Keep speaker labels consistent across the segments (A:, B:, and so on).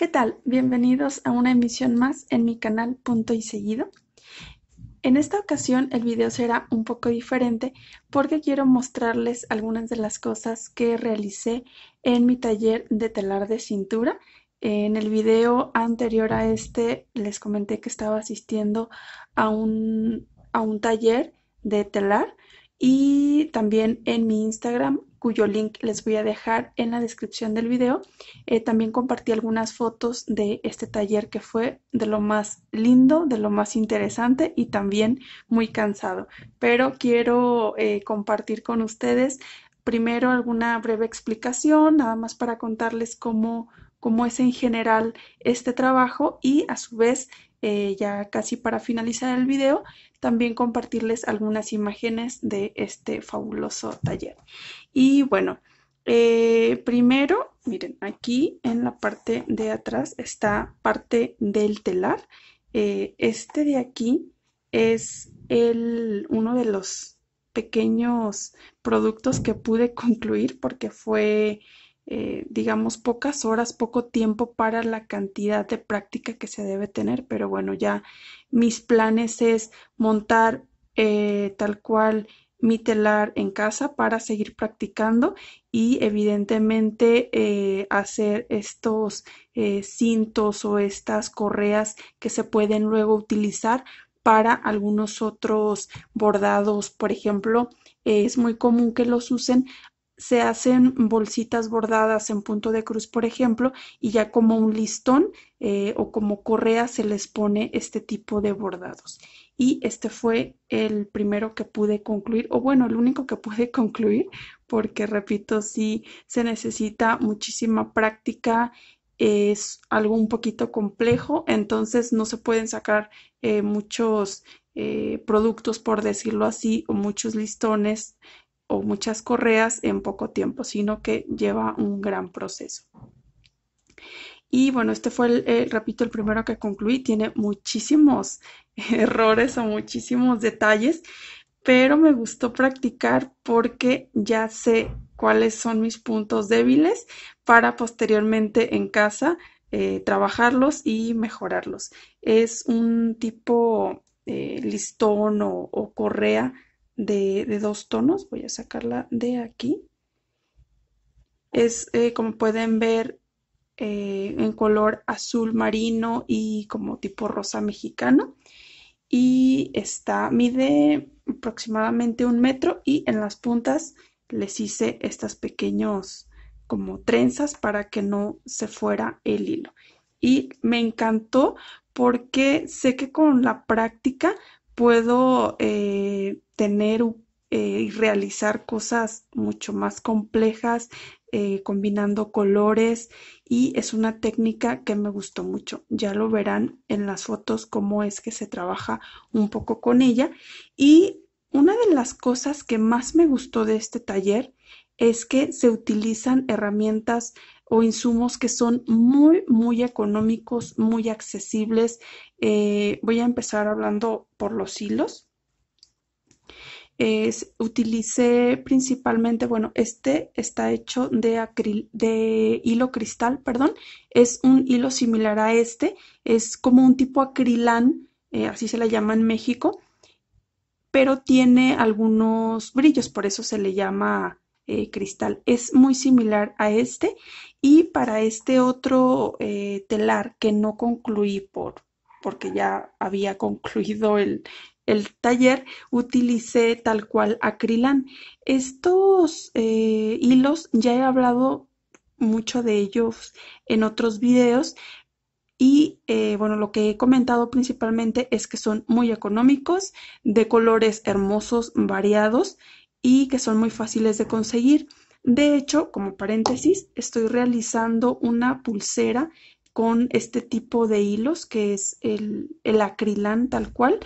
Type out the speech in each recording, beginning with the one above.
A: ¿Qué tal? Bienvenidos a una emisión más en mi canal Punto y Seguido. En esta ocasión el video será un poco diferente porque quiero mostrarles algunas de las cosas que realicé en mi taller de telar de cintura. En el video anterior a este les comenté que estaba asistiendo a un, a un taller de telar y también en mi Instagram cuyo link les voy a dejar en la descripción del video. Eh, también compartí algunas fotos de este taller que fue de lo más lindo, de lo más interesante y también muy cansado. Pero quiero eh, compartir con ustedes primero alguna breve explicación, nada más para contarles cómo, cómo es en general este trabajo y a su vez eh, ya casi para finalizar el video, también compartirles algunas imágenes de este fabuloso taller. Y bueno, eh, primero, miren, aquí en la parte de atrás está parte del telar. Eh, este de aquí es el, uno de los pequeños productos que pude concluir porque fue eh, digamos, pocas horas, poco tiempo para la cantidad de práctica que se debe tener, pero bueno, ya mis planes es montar eh, tal cual mi telar en casa para seguir practicando y evidentemente eh, hacer estos cintos o estas correas que se pueden luego utilizar para algunos otros bordados por ejemplo es muy común que los usen se hacen bolsitas bordadas en punto de cruz, por ejemplo, y ya como un listón eh, o como correa se les pone este tipo de bordados. Y este fue el primero que pude concluir, o bueno, el único que pude concluir, porque repito, sí se necesita muchísima práctica, es algo un poquito complejo, entonces no se pueden sacar eh, muchos eh, productos, por decirlo así, o muchos listones o muchas correas en poco tiempo, sino que lleva un gran proceso. Y bueno, este fue, el, repito, el primero que concluí. Tiene muchísimos errores o muchísimos detalles, pero me gustó practicar porque ya sé cuáles son mis puntos débiles para posteriormente en casa eh, trabajarlos y mejorarlos. Es un tipo eh, listón o correa de, dos tonos. Voy a sacarla de aquí. Es, eh, como pueden ver, eh, en color azul marino y como tipo rosa mexicano. Y está, mide aproximadamente un metro y en las puntas les hice estas pequeños como trenzas para que no se fuera el hilo. Y me encantó porque sé que con la práctica puedo eh, tener eh, y realizar cosas mucho más complejas eh, combinando colores y es una técnica que me gustó mucho. Ya lo verán en las fotos cómo es que se trabaja un poco con ella. Y una de las cosas que más me gustó de este taller es que se utilizan herramientas o insumos que son muy, muy económicos, muy accesibles. Eh, voy a empezar hablando por los hilos. utilicé principalmente, bueno, este está hecho de, de hilo cristal, perdón, es un hilo similar a este, es como un tipo acrilán, eh, así se le llama en México, pero tiene algunos brillos, por eso se le llama eh, cristal es muy similar a este y para este otro eh, telar que no concluí por porque ya había concluido el, taller utilicé tal cual acrilán estos eh, hilos ya he hablado mucho de ellos en otros videos y bueno, lo que he comentado principalmente es que son muy económicos, de colores hermosos, variados y que son muy fáciles de conseguir. De hecho, como paréntesis, estoy realizando una pulsera con este tipo de hilos que es el, el acrilán tal cual.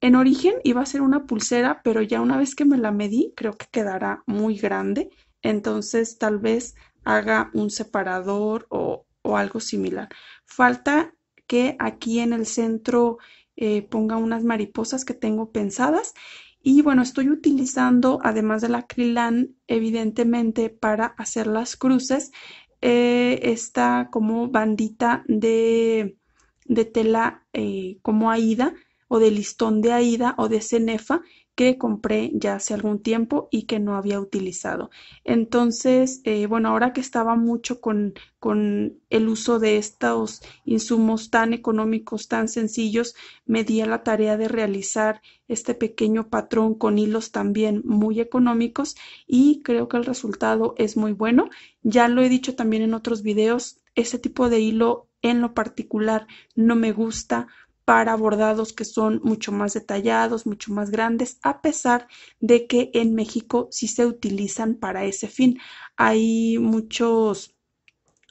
A: En origen iba a ser una pulsera, pero ya una vez que me la medí, creo que quedará muy grande. Entonces, tal vez haga un separador o, algo similar. Falta que aquí en el centro eh, ponga unas mariposas que tengo pensadas y bueno, estoy utilizando, además del acrilán, evidentemente, para hacer las cruces, eh, esta como bandita de, tela eh, como aida o de listón de aida o de cenefa que compré ya hace algún tiempo y que no había utilizado. Entonces, eh, bueno, ahora que estaba mucho con, con el uso de estos insumos tan económicos, tan sencillos, me di a la tarea de realizar este pequeño patrón con hilos también muy económicos y creo que el resultado es muy bueno. Ya lo he dicho también en otros videos, ese tipo de hilo en lo particular no me gusta para bordados que son mucho más detallados, mucho más grandes, a pesar de que en México sí se utilizan para ese fin. Hay muchos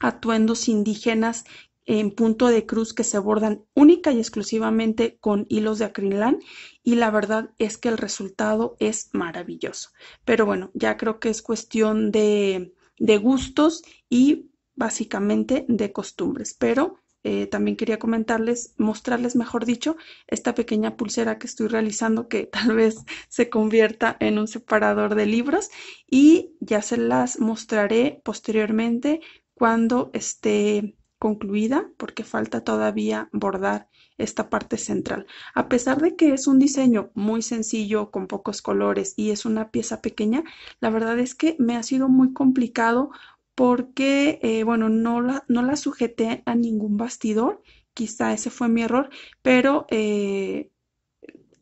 A: atuendos indígenas en punto de cruz que se bordan única y exclusivamente con hilos de acrilán y la verdad es que el resultado es maravilloso. Pero bueno, ya creo que es cuestión de gustos y básicamente de costumbres, pero eh, también quería comentarles, mostrarles, mejor dicho, esta pequeña pulsera que estoy realizando que tal vez se convierta en un separador de libros y ya se las mostraré posteriormente cuando esté concluida porque falta todavía bordar esta parte central. A pesar de que es un diseño muy sencillo, con pocos colores y es una pieza pequeña, la verdad es que me ha sido muy complicado porque, eh, bueno, no la, no la sujeté a ningún bastidor, quizá ese fue mi error, pero eh,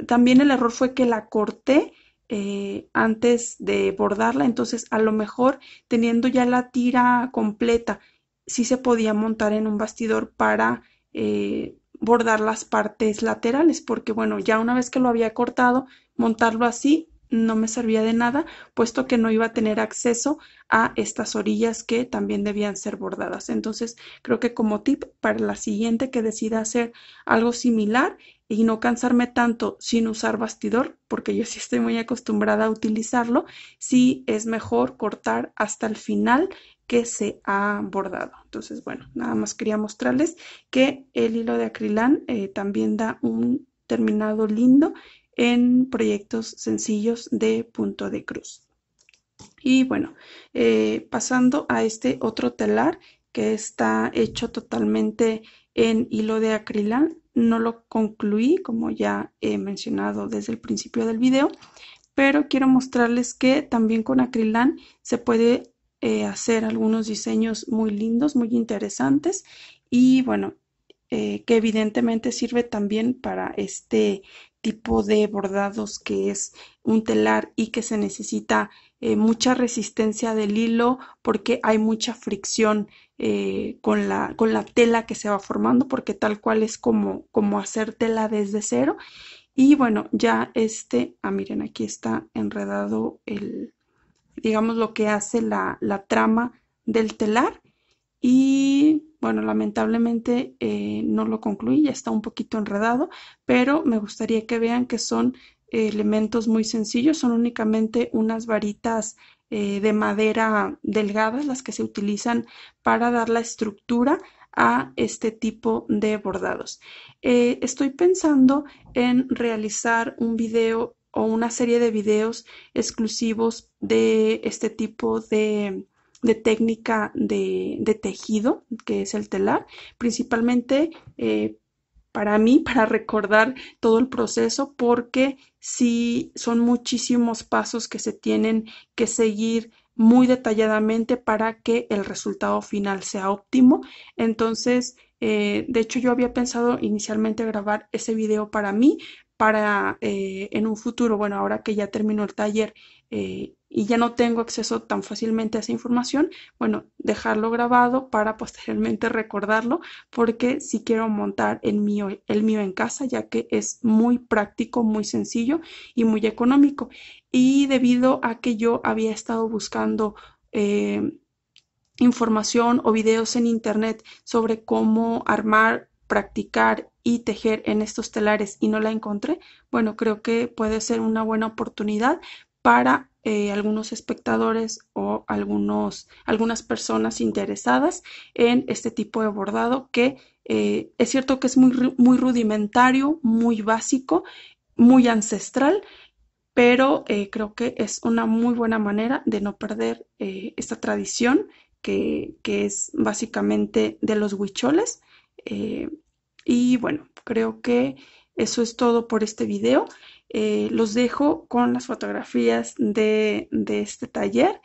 A: también el error fue que la corté eh, antes de bordarla, entonces a lo mejor teniendo ya la tira completa, sí se podía montar en un bastidor para bordar las partes laterales, porque bueno, ya una vez que lo había cortado, montarlo así no me servía de nada, puesto que no iba a tener acceso a estas orillas que también debían ser bordadas. Entonces, creo que como tip para la siguiente que decida hacer algo similar y no cansarme tanto sin usar bastidor, porque yo sí estoy muy acostumbrada a utilizarlo, sí es mejor cortar hasta el final que se ha bordado. Entonces, bueno, nada más quería mostrarles que el hilo de acrilán eh, también da un terminado lindo en proyectos sencillos de punto de cruz. Y bueno, eh, pasando a este otro telar que está hecho totalmente en hilo de acrilán, no lo concluí como ya he mencionado desde el principio del video, pero quiero mostrarles que también con acrilán se puede eh, hacer algunos diseños muy lindos, muy interesantes y bueno, eh, que evidentemente sirve también para este tipo de bordados que es un telar y que se necesita eh, mucha resistencia del hilo porque hay mucha fricción eh, con, la, con, la, tela que se va formando porque tal cual es como, como hacer tela desde cero y bueno ya este ah miren aquí está enredado el digamos lo que hace la trama del telar y bueno, lamentablemente eh, no lo concluí, ya está un poquito enredado, pero me gustaría que vean que son eh, elementos muy sencillos, son únicamente unas varitas eh, de madera delgadas las que se utilizan para dar la estructura a este tipo de bordados. estoy pensando en realizar un video o una serie de videos exclusivos de este tipo de de técnica de, tejido, que es el telar, principalmente eh, para mí, para recordar todo el proceso, porque sí son muchísimos pasos que se tienen que seguir muy detalladamente para que el resultado final sea óptimo. Entonces, eh, de hecho, yo había pensado inicialmente grabar ese video para mí, para eh, en un futuro, bueno, ahora que ya terminó el taller, eh, y ya no tengo acceso tan fácilmente a esa información, bueno, dejarlo grabado para posteriormente recordarlo, porque si quiero montar el mío, el mío en casa, ya que es muy práctico, muy sencillo y muy económico. Y debido a que yo había estado buscando eh, información o videos en internet sobre cómo armar, practicar y tejer en estos telares y no la encontré, bueno, creo que puede ser una buena oportunidad para eh, algunos espectadores o algunos, algunas personas interesadas en este tipo de bordado que eh, es cierto que es muy, muy rudimentario, muy básico, muy ancestral, pero eh, creo que es una muy buena manera de no perder esta tradición que, que, es básicamente de los huicholes. y bueno, creo que eso es todo por este video. Eh, los dejo con las fotografías de, este taller.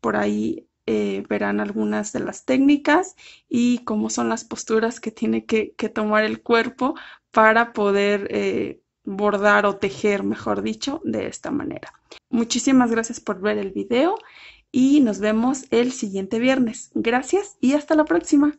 A: Por ahí eh, verán algunas de las técnicas y cómo son las posturas que tiene que, tomar el cuerpo para poder eh, bordar o tejer, mejor dicho, de esta manera. Muchísimas gracias por ver el video y nos vemos el siguiente viernes. Gracias y hasta la próxima.